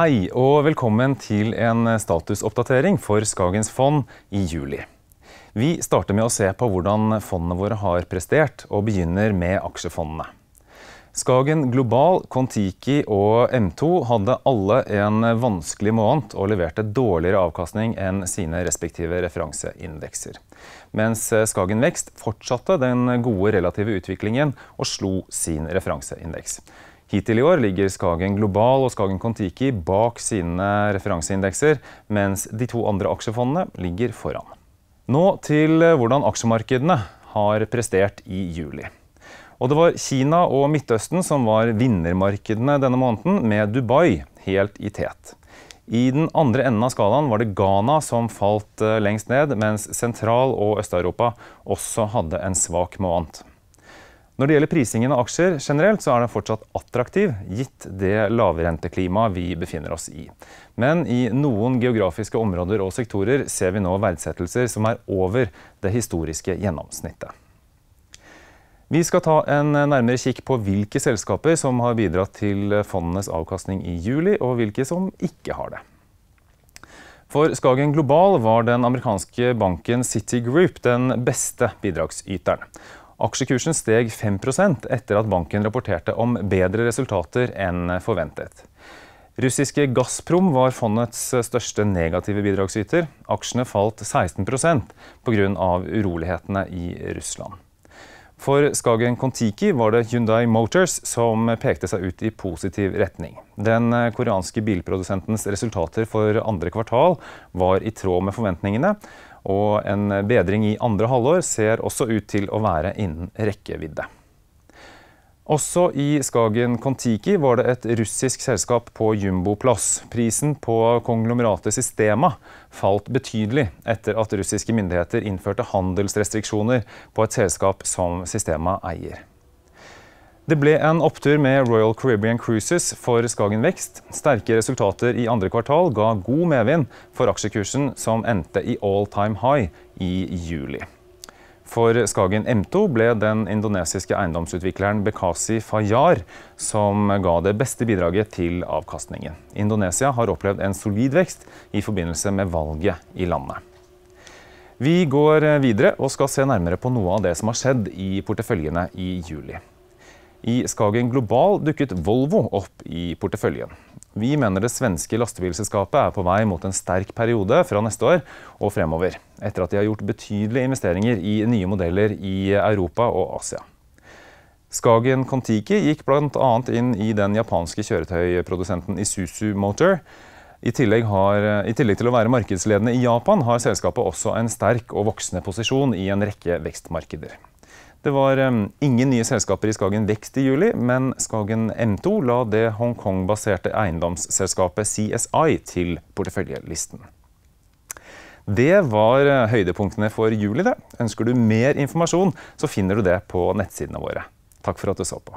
Hei og velkommen til en statusoppdatering for Skagens fond i juli. Vi starter med å se på hvordan fondene våre har prestert, og begynner med aksjefondene. Skagen Global, Kon-Tiki og M2 hadde alle en vanskelig måned og leverte dårligere avkastning enn sine respektive referanseindekser. Mens Skagen Vekst fortsatte den gode relative utviklingen og slo sin referanseindeks. Hittil i år ligger Skagen Global og Skagen Kon-Tiki bak sine referanseindekser, mens de to andre aksjefondene ligger foran. Nå til eh, hvordan aksjemarkedene har prestert i juli. Og det var Kina og Midtøsten som var vinnermarkedene denne måneden, med Dubai helt i tet. I den andre enden av skalaen var det Ghana som falt eh, lengst ned, mens Sentral- og Øst-Europa også hadde en svak måned. Når det gjelder prisingen av aksjer generelt, så er den fortsatt attraktiv, gitt det lavrenteklimaet vi befinner oss i. Men i noen geografiske områder og sektorer ser vi nå verdsettelser som er over det historiske gjennomsnittet. Vi skal ta en nærmere kikk på hvilke selskaper som har bidratt til fondenes avkastning i juli, og hvilke som ikke har det. For Skagen Global var den amerikanske banken City Group den beste bidragsyteren. Aksjekursen steg 5 etter at banken rapporterte om bedre resultater enn forventet. Russiske Gazprom var fondets største negative bidragsyter. Aksjene falt 16 pga. urolighetene i Russland. For Skagen Kon-Tiki var det Hyundai Motors som pekte seg ut i positiv retning. Den eh, koreanske bilprodusentens resultater for andre kvartal var i tråd med forventningene, og en bedring i andre halvår ser også ut til å være innen rekkevidde. Også i Skagen Kon-Tiki var det et russisk selskap på jumboplass. Prisen på konglomeratet Systema falt betydelig etter at russiske myndigheter innførte handelsrestriksjoner på et selskap som Systema eier. Det ble en opptur med Royal Caribbean Cruises for Skagen Vekst. Sterke resultater i andre kvartal ga god medvind for aksjekursen, som endte i all time high i juli. For Skagen M2 ble den indonesiske eiendomsutvikleren Bekasi Fajar som ga det beste bidraget til avkastningen. Indonesia har opplevd en solid vekst i forbindelse med valget i landet. Vi går videre og skal se nærmere på noe av det som har skjedd i porteføljene i juli. I Skagen Global dukket Volvo opp i porteføljen. Vi mener det svenske lastebilselskapet er på vei mot en sterk periode fra neste år og fremover, etter at de har gjort betydelige investeringer i nye modeller i Europa og Asia. Skagen Kon-Tiki gikk bl.a. inn i den japanske kjøretøyprodusenten Isuzu Motor. I tillegg, har, I tillegg til å være markedsledende i Japan har selskapet også en sterk og voksende posisjon i en rekke vekstmarkeder. Det var eh, ingen nye selskaper i Skagen Vekst i juli, men Skagen M2 la det Hongkong-baserte eiendomsselskapet CSI til porteføljelisten. Det var eh, høydepunktene for juli. det. Ønsker du mer informasjon, så finner du det på nettsidene våre. Takk for at du så på.